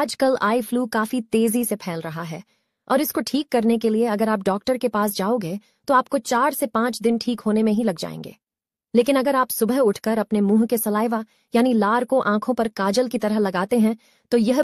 आजकल eye flu काफी तेजी से फैल रहा है और इसको ठीक करने के लिए अगर आप डॉक्टर के पास जाओगे तो आपको चार से पांच दिन ठीक होने में ही लग जाएंगे लेकिन अगर आप सुबह उठकर अपने मुंह के सलाइवा यानी लार को आंखों पर काजल की तरह लगाते हैं तो यह